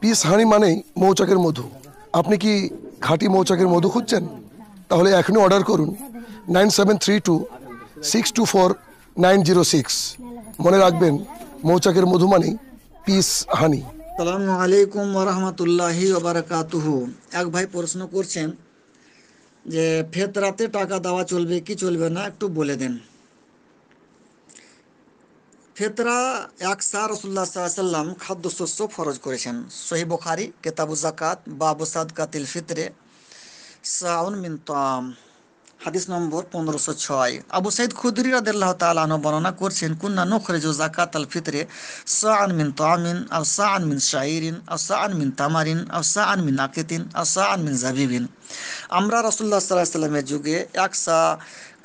piece হানি মানেই মৌচাকের মধু আপনি কি খাঁটি মৌচাকের মধু খুঁজছেন তাহলে এখনই অর্ডার করুন nine seven three two six two four nine zero six মনে রাখবেন মৌচাকের মধু মানেই পিস হানি সালামু আলাইকুম ওরহামতুল্লাহি ওবরাকাতুহু এক ভাই প্রশ্ন করছেন যে ফেতরাতে টাকা দেওয়া চলবে কি চলবে না একটু বলে দেন ফেতরা সার রসুল্লাহ সাল্লাম খাদ্যশস্য ফরজ করেছেন সহি বুখারি কেতাবু জাকাত বাবু কাতিল ফিতরে সাউন মিনতাম হাদিস নম্বর পনেরোশো ছয় আবু সাইদ খুদরি রাদিল্লাহ তালাহ বর্ণনা করছেন কুন্না জো জাকাত আল ফিতরে আন মিন তামিন আও আন মিন শাহিরিন আও আন মিন তামারিন আও আন মিন আকেতিন আও আন মিন জাবিবিন আমরা রসুল্লাহ সাল্লাহ সাল্লামের যুগে একসা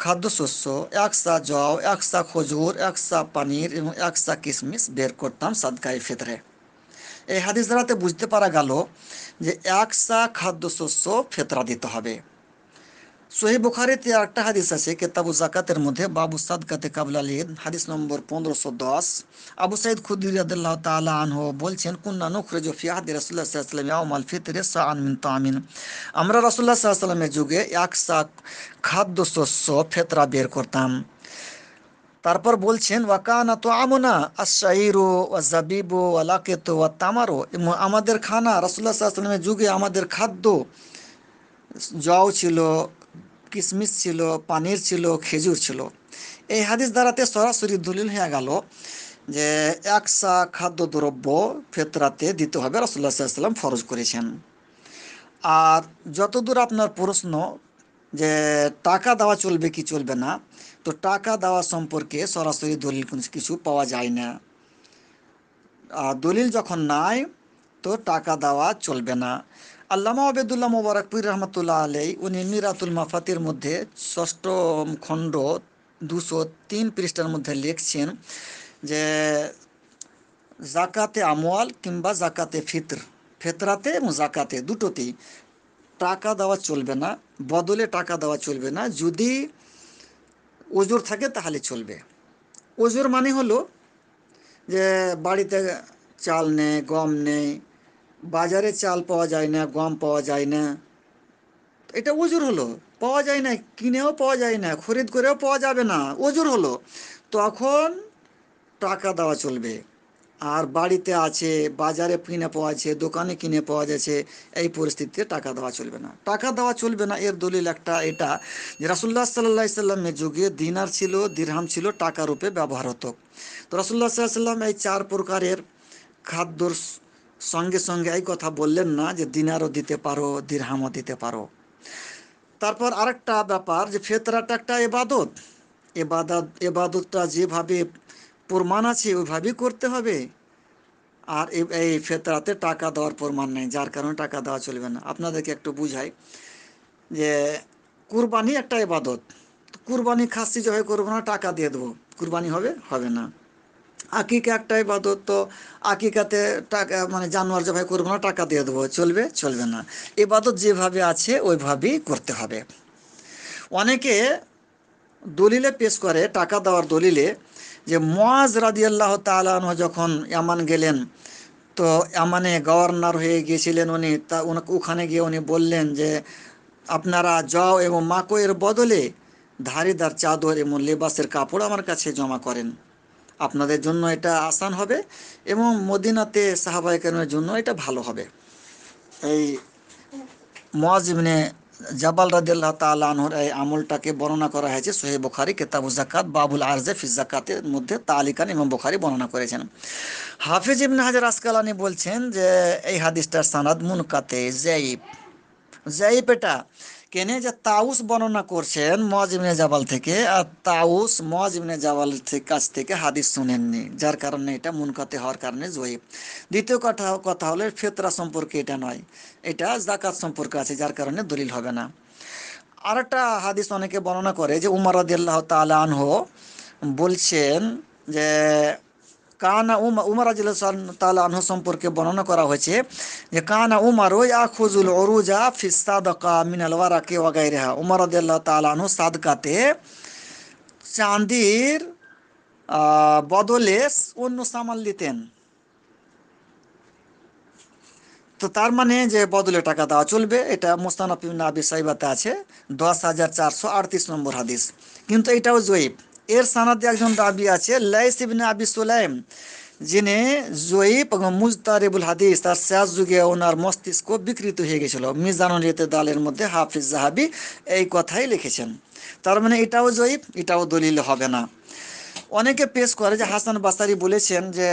খাদ্যশস্য একসা জও সা খজুর সা পানির এবং সা কিশমিশ বের করতাম সাদকাই ফিতরে এই হাদিস দ্বারাতে বুঝতে পারা গেল যে একসা খাদ্যশস্য ফেতরা দিতে হবে সোহে বুখারিতে একটা হাদিস আছে কেতাবু জাকাতের মধ্যে বাবু সাদকাতে কাবুল ঈদ হাদিস নম্বর পনেরোশো দশ আবু সাইদ খুদ্দির আদাল্লাহ তালা আনহ বলছেন কুন্না নখরেজ ফিয়াহাদি রসুল্লাহ সাল্লাম ইয়াউমাল ফিতরে সামিন তামিন আমরা রসুল্লাহ সাল্লামের যুগে এক শাক খাদ্য শস্য ফেতরা বের করতাম তারপর বলছেন ওয়াকানা তো আমনা আশাইরো ওয়া জাবিবো ওয়া লাকেত ওয়া তামারো আমাদের খানা রসুল্লাহ সাল্লামের যুগে আমাদের খাদ্য জও ছিল কিসমিস ছিল পানির ছিল খেজুর ছিল এই হাদিস দ্বারাতে সরাসরি দলিল হয়ে গেল যে একসা খাদ্য দ্রব্য ফেতরাতে দিতে হবে রসুল্লা সাল্লাম ফরজ করেছেন আর যতদূর আপনার প্রশ্ন যে টাকা দেওয়া চলবে কি চলবে না তো টাকা দেওয়া সম্পর্কে সরাসরি দলিল কিছু পাওয়া যায় না আর দলিল যখন নাই তো টাকা দেওয়া চলবে না আল্লামা আবেদুল্লাহ মোবারকপুর রহমতুল্লাহ আলাই উনি মিরাতুল মাফাতির মধ্যে ষষ্ঠ খণ্ড দুশো তিন পৃষ্ঠার মধ্যে লিখছেন যে জাকাতে আমোয়াল কিংবা জাকাতে ফিতর ফেতরাতে এবং জাকাতে দুটোতেই টাকা দেওয়া চলবে না বদলে টাকা দেওয়া চলবে না যদি ওজোর থাকে তাহলে চলবে ওজোর মানে হলো যে বাড়িতে চাল নেই গম নেই বাজারে চাল পাওয়া যায় না গম পাওয়া যায় না এটা ওজোর হলো পাওয়া যায় না কিনেও পাওয়া যায় না খরিদ করেও পাওয়া যাবে না ওজোর হলো তখন টাকা দেওয়া চলবে আর বাড়িতে আছে বাজারে কিনে পাওয়া আছে দোকানে কিনে পাওয়া যাচ্ছে এই পরিস্থিতিতে টাকা দেওয়া চলবে না টাকা দেওয়া চলবে না এর দলিল একটা এটা যে রাসুল্লাহ সাল্লাহ সাল্লামের যুগে দিনার ছিল দিরহাম ছিল টাকা রূপে ব্যবহার হতো তো রাসুল্লাহ সাল্লাহ সাল্লাম এই চার প্রকারের খাদ্য সঙ্গে সঙ্গে এই কথা বললেন না যে দিনারও দিতে পারো দিরহামও দিতে পারো তারপর আরেকটা ব্যাপার যে ফেতরাটা একটা এবাদত এবাদত এবাদতটা যেভাবে প্রমাণ আছে ওইভাবেই করতে হবে আর এই ফেতরাতে টাকা দেওয়ার প্রমাণ নেই যার কারণে টাকা দেওয়া চলবে না আপনাদেরকে একটু বুঝাই যে কুরবানি একটা এবাদত কুরবানি খাসি জয় করবো না টাকা দিয়ে দেবো কুরবানি হবে হবে না আকিকা একটাই বাদত তো আকিকাতে টাকা মানে জানোয়ার জবাই করবো না টাকা দিয়ে দেবো চলবে চলবে না ইবাদত যেভাবে আছে ওইভাবেই করতে হবে অনেকে দলিলে পেশ করে টাকা দেওয়ার দলিলে যে মোয়াজ রাদিয়াল্লাহ তালাহ যখন এমান গেলেন তো এমানে গভর্নর হয়ে গিয়েছিলেন উনি তা ওখানে গিয়ে উনি বললেন যে আপনারা যাও এবং মাকোয়ের বদলে ধারিদার চাদর এবং লেবাসের কাপড় আমার কাছে জমা করেন আপনাদের জন্য এটা আসান হবে এবং মদিনাতে সাহাবা কেরামের জন্য এটা ভালো হবে এই মজিবনে জাবাল রাদিল্লাহ তাল আনহর এই আমলটাকে বর্ণনা করা হয়েছে সোহেব বুখারি কেতাবু জাকাত বাবুল আরজে ফিজাকাতের মধ্যে তালিকান এবং বুখারি বর্ণনা করেছেন হাফিজ ইবিন হাজার আসকালানি বলছেন যে এই হাদিসটার সানাদ মুনকাতে জয়ীব জয়ীব এটা কেনে যে তাউস বর্ণনা করছেন মজিবনে জাবাল থেকে আর তাউস মজিবনে জাবাল কাছ থেকে হাদিস শুনেননি যার কারণে এটা মুনকাতে হওয়ার কারণে জয়েব দ্বিতীয় কথা কথা হলো ফেতরা সম্পর্কে এটা নয় এটা জাকাত সম্পর্কে আছে যার কারণে দলিল হবে না আরেকটা হাদিস অনেকে বর্ণনা করে যে উমর রদিয়াল্লাহ তালানহ বলছেন যে কানা উমা উমার তালা আনহ সম্পর্কে বর্ণনা করা হয়েছে যে কানা উমার ওই আজুল অরুজা ফিস্তাদকা মিনাল ওয়ারাকে ওয়াগাই রেহা উমার আদিল্লাহ তালা আনহ সাদকাতে চাঁদির বদলে অন্য সামান নিতেন তো তার মানে যে বদলে টাকা দেওয়া চলবে এটা মোস্তানফিম নাবি সাইবাতে আছে দশ হাজার চারশো আটত্রিশ নম্বর হাদিস কিন্তু এটাও জয়ীব এর সানাদে একজন রাবি আছে লাইস ইবনে আবি সোলাইম যিনি জয়ীফ এবং মুজতারিবুল হাদিস তার শেষ যুগে ওনার মস্তিষ্ক বিকৃত হয়ে গেছিল মিজানুল দালের মধ্যে হাফিজ জাহাবি এই কথাই লিখেছেন তার মানে এটাও জয়ীফ এটাও দলিল হবে না অনেকে পেশ করে যে হাসান বাসারি বলেছেন যে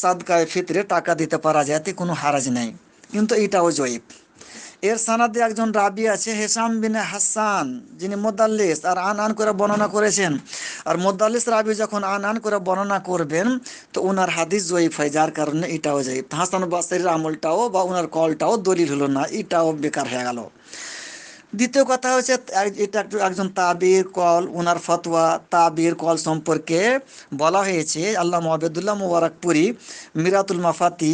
সাদকায় ফিতরে টাকা দিতে পারা এতে কোনো হারাজ নেই কিন্তু এটাও জয়ীফ এর সানাদে একজন রাবি আছে হেসাম বিনে হাসান যিনি মোদাল্লিস আর আন আন করে বর্ণনা করেছেন আর মোদাল্লিস রাবি যখন আন আন করে বর্ণনা করবেন তো ওনার হাদিস জয়ীফ হয় যার কারণে এটাও যাই হাসান বাসের আমলটাও বা ওনার কলটাও দলিল হলো না এটাও বেকার হয়ে গেল দ্বিতীয় কথা হচ্ছে এটা একটু একজন তাবির কল ওনার ফতোয়া তাবির কল সম্পর্কে বলা হয়েছে আল্লাহ মহাবেদুল্লাহ মুবারকপুরি মিরাতুল মাফাতি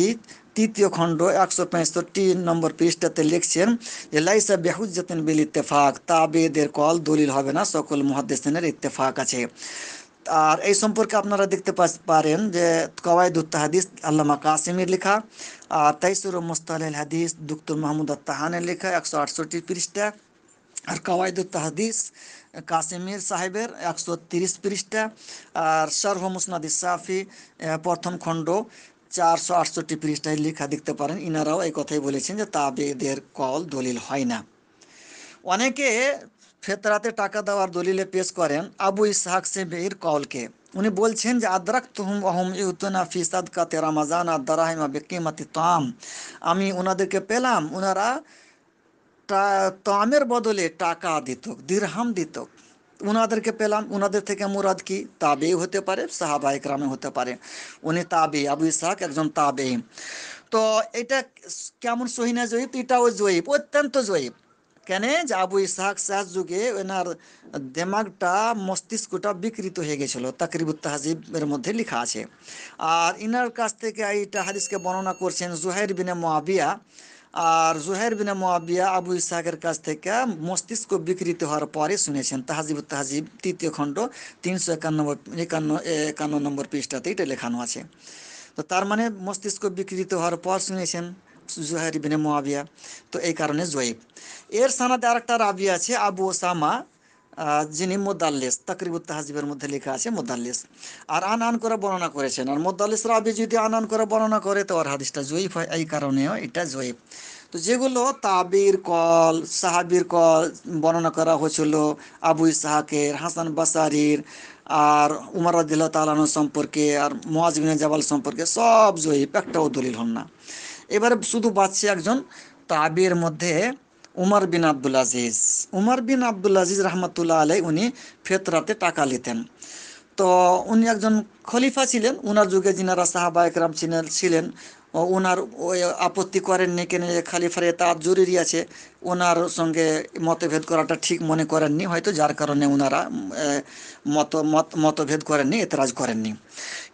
তৃতীয় খণ্ড একশো পঁয়ষট্টি নম্বর পৃষ্ঠাতে লিখছেন যে লাইসা বেহুজ্জাতেন বিল ইত্তেফাক তাবেদের কল দলিল হবে না সকল মহাদেসেনের ইত্তেফাক আছে আর এই সম্পর্কে আপনারা দেখতে পারেন যে কওয়ায়দুত্তা হাদিস আল্লামা কাসিমের লেখা আর তাইসুর মোস্তাল হাদিস দুক্তর মাহমুদ আত্তাহানের লেখা একশো আটষট্টি পৃষ্ঠা আর কওয়ায়দুত্তা হাদিস কাসিমির সাহেবের একশো তিরিশ পৃষ্ঠা আর সর্ব মুসনাদ ইসাফি প্রথম খণ্ড চারশো আটষট্টি পৃষ্ঠায় লেখা দেখতে পারেন ইনারাও এই কথাই বলেছেন যে তাবেদের কল দলিল হয় না অনেকে ফেতরাতে টাকা দেওয়ার দলিলে পেশ করেন আবু ইসহাক সেবের কলকে উনি বলছেন যে আদ্রাক তুহম অহম ইউতনা ফিসাদ কাতে রামাজান আদারাহিমা বেকিমাতি তাম আমি ওনাদেরকে পেলাম ওনারা তামের বদলে টাকা দিত দিরহাম দিত ওনাদেরকে পেলাম ওনাদের থেকে মুরাদ কি তাবে হতে পারে সাহাবা একরামে হতে পারে উনি তাবে আবু ইসাহ একজন তাবে তো এটা কেমন সহিনা জয়ীব এটাও জয়ীব অত্যন্ত জয়ীব কেন যে আবু ইসাহাক শাহ যুগে ওনার দেমাগটা মস্তিষ্কটা বিকৃত হয়ে গেছিল তাকরিবুত তাহাজিবের মধ্যে লেখা আছে আর ইনার কাছ থেকে এইটা হাদিসকে বর্ণনা করছেন জুহাইর বিনে মোয়াবিয়া আর জুহের বিনা মোয়াবিয়া আবু ইসাহের কাছ থেকে মস্তিষ্ক বিকৃত হওয়ার পরে শুনেছেন তাহাজিব তাহাজিব তৃতীয় খণ্ড তিনশো একান্ন একান্ন একান্ন নম্বর পৃষ্ঠাতে এটা লেখানো আছে তো তার মানে মস্তিষ্ক বিকৃত হওয়ার পর শুনেছেন জুহের বিনে মোয়াবিয়া তো এই কারণে জয়েব এর সানাতে আরেকটা রাবি আছে আবু ওসামা যিনি মোদাল্লিস তাকরিব তাহাজিবের মধ্যে লেখা আছে মোদাল্লিস আর আন আন করে বর্ণনা করেছেন আর মোদাল্লিস রাবি যদি আন আন করে বর্ণনা করে তো আর হাদিসটা জয়ীফ হয় এই কারণেও এটা জয়ীফ তো যেগুলো তাবির কল সাহাবির কল বর্ণনা করা হয়েছিল আবু ইসাহাকের হাসান বাসারির আর উমর আদিল্লা তালানো সম্পর্কে আর মোয়াজবিনা জাবাল সম্পর্কে সব জয়ীফ একটাও দলিল হন না এবারে শুধু বাঁচছে একজন তাবির মধ্যে উমার বিন আব্দুল আজিজ উমার বিন আব্দুল আজিজ রহমতুল্লাহ আলাই উনি ফেতরাতে টাকা নিতেন তো উনি একজন খলিফা ছিলেন উনার যুগে যিনারা সাহাবা একরাম ছিলেন ছিলেন ওনার আপত্তি করেননি কেন খালিফার তার জরুরি আছে ওনার সঙ্গে মতভেদ করাটা ঠিক মনে করেননি হয়তো যার কারণে ওনারা মত মতভেদ করেননি এতরাজ করেননি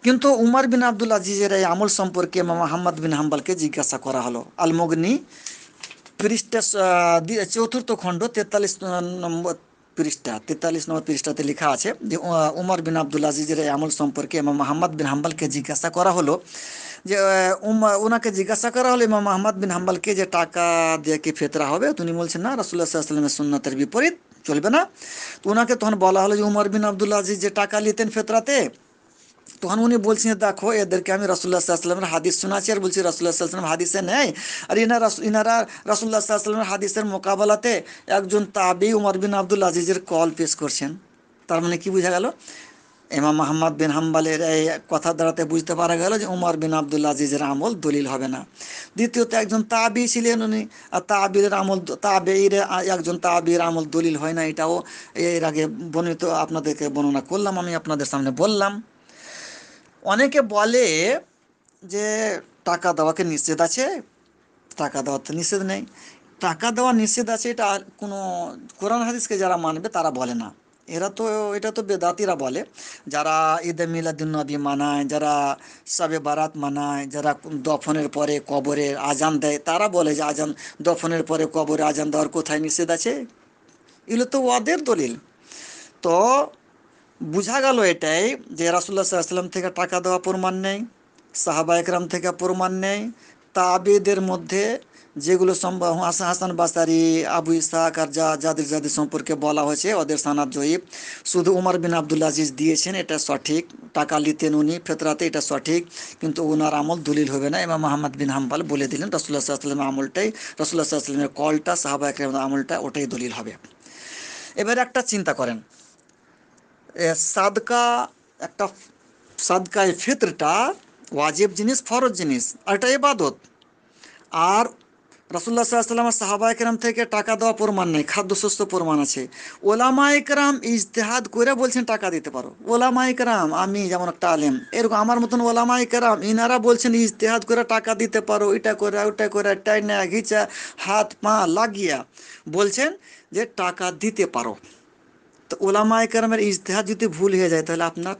কিন্তু উমার বিন আবদুল আজিজের এই আমল সম্পর্কে মামা বিন হাম্বালকে জিজ্ঞাসা করা হলো আলমগ্নি পৃষ্ঠা চতুর্থ খণ্ড তেতাল্লিশ নম্বর পৃষ্ঠা তেতাল্লিশ নম্বর পৃষ্ঠাতে লেখা আছে যে উমর বিন আবদুল আজিজের আমল সম্পর্কে এবং মাহমদ বিন হাম্বালকে জিজ্ঞাসা করা হলো যে ওনাকে জিজ্ঞাসা করা হলো ইমাম মোহাম্মদ বিন হাম্বালকে যে টাকা দিয়ে কি ফেতরা হবে তিনি বলছেন না রসুল্লাহ সাল্লামের সুন্নতের বিপরীত চলবে না তো ওনাকে তখন বলা হলো যে উমর বিন আবদুল্লা আজিজ যে টাকা নিতেন ফেতরাতে তখন উনি বলছেন দেখো এদেরকে আমি রসুল্লাহ সাল্লামের হাদিস শোনাছি আর বলছি রসুল্লাহ সাল্লাম হাদিসে নেই আর ইনারা ইনারা রসুল্লাহ সাল্লামের হাদিসের মোকাবেলাতে একজন তাবি উমর বিন আব্দুল আজিজের কল পেশ করছেন তার মানে কি বোঝা গেল এমা মাহমদ বিন হাম্বালের এই কথা দ্বারাতে বুঝতে পারা গেল যে উমর বিন আব্দুল আজিজের আমল দলিল হবে না দ্বিতীয়ত একজন তাবি ছিলেন উনি আর তাবিরের আমল তাবির একজন তাবির আমল দলিল হয় না এটাও এর আগে বর্ণিত আপনাদেরকে বর্ণনা করলাম আমি আপনাদের সামনে বললাম অনেকে বলে যে টাকা দেওয়াকে নিষেধ আছে টাকা দেওয়ার তো নিষেধ নেই টাকা দেওয়া নিষেধ আছে এটা কোনো কোরআন হাদিসকে যারা মানবে তারা বলে না এরা তো এটা তো বেদাতিরা বলে যারা ঈদে মিলাদুলনবী মানায় যারা সবে বারাত মানায় যারা দফনের পরে কবরের আজান দেয় তারা বলে যে আজান দফনের পরে কবরে আজান দেওয়ার কোথায় নিষেধ আছে এগুলো তো ওদের দলিল তো বোঝা গেল এটাই যে রাসুল্লাহ সাল্লাম থেকে টাকা দেওয়া প্রমাণ নেই সাহাবা একরাম থেকে প্রমাণ নেই তাবেদের মধ্যে যেগুলো হাসান হাসান বাসারি আবু ইসাক আর যা যাদের যাদের সম্পর্কে বলা হয়েছে ওদের সানাদ জয়ীব শুধু উমর বিন আবদুল আজিজ দিয়েছেন এটা সঠিক টাকা লিতেন উনি ফেতরাতে এটা সঠিক কিন্তু ওনার আমল দলিল হবে না এবং মাহমদ বিন হাম্বাল বলে দিলেন রসুল্লাহ সাল্লামের আমলটাই রসুল্লাহ সাল্লামের কলটা সাহাবা একরামের আমলটা ওটাই দলিল হবে এবার একটা চিন্তা করেন সাদকা একটা সাদকায় ফিতরটা ওয়াজিব জিনিস ফরজ জিনিস আর এটা ইবাদত আর রাসুল্লাহ সাল্লামের সাহাবা একরাম থেকে টাকা দেওয়া প্রমাণ নেই খাদ্যশস্য প্রমাণ আছে ওলামা একরাম ইজতেহাদ করে বলছেন টাকা দিতে পারো ওলামা একরাম আমি যেমন একটা আলেম এরকম আমার মতন ওলামা একরাম ইনারা বলছেন ইজতেহাদ করে টাকা দিতে পারো এটা করে ওটা করে টাইনা ঘিচা হাত পা লাগিয়া বলছেন যে টাকা দিতে পারো তো ওলামা একরামের ইজতেহাদ যদি ভুল হয়ে যায় তাহলে আপনার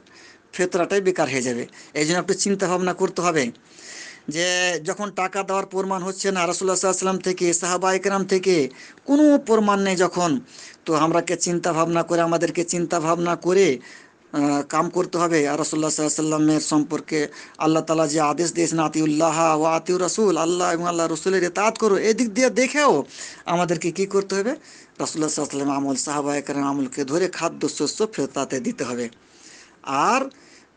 ফেতরাটাই বেকার হয়ে যাবে এই জন্য আপনি চিন্তাভাবনা করতে হবে যে যখন টাকা দেওয়ার প্রমাণ হচ্ছে না রাসুল্লাহ সাল্লাম থেকে সাহাবা একরাম থেকে কোনো প্রমাণ নেই যখন তো আমরাকে চিন্তা ভাবনা করে আমাদেরকে চিন্তা ভাবনা করে কাম করতে হবে আর রসুল্লাহ সাল্লামের সম্পর্কে আল্লাহ তালা যে আদেশ দিয়েছেন আতিউল্লাহ ও আতিউ রসুল আল্লাহ এবং আল্লাহ রসুলের তাত করো এদিক দিয়ে দেখেও আমাদেরকে কি করতে হবে রসুল্লাহ সাল্লাম আমল সাহাবা একরাম আমলকে ধরে খাদ্য শস্য ফেরতাতে দিতে হবে আর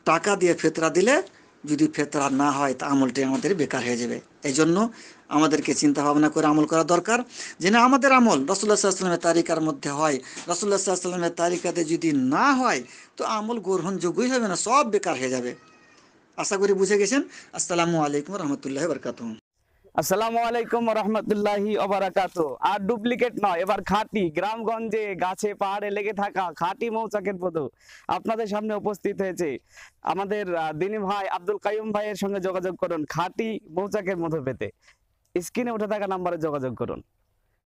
টাকা দিয়ে ফেতরা দিলে যদি ফেতরা না হয় তা আমলটি আমাদের বেকার হয়ে যাবে এই জন্য আমাদেরকে চিন্তা ভাবনা করে আমল করা দরকার যেন আমাদের আমল রসুল্লাহ সাল্লামের তালিকার মধ্যে হয় রসুল্লাহ সাল্লামের তালিকাতে যদি না হয় তো আমল গ্রহণযোগ্যই হবে না সব বেকার হয়ে যাবে আশা করি বুঝে গেছেন আসসালামু আলাইকুম রহমতুল্লাহ বরকাত আসসালামু আলাইকুম রহমতুল্লাহি অবরাকাত আর ডুপ্লিকেট নয় এবার খাঁটি গ্রামগঞ্জে গাছে পাহাড়ে লেগে থাকা খাঁটি মৌচাকের মধু আপনাদের সামনে উপস্থিত হয়েছে আমাদের দিনী ভাই আব্দুল কাইম ভাইয়ের সঙ্গে যোগাযোগ করুন খাঁটি মৌচাকের মধু পেতে স্ক্রিনে উঠে থাকা নাম্বারে যোগাযোগ করুন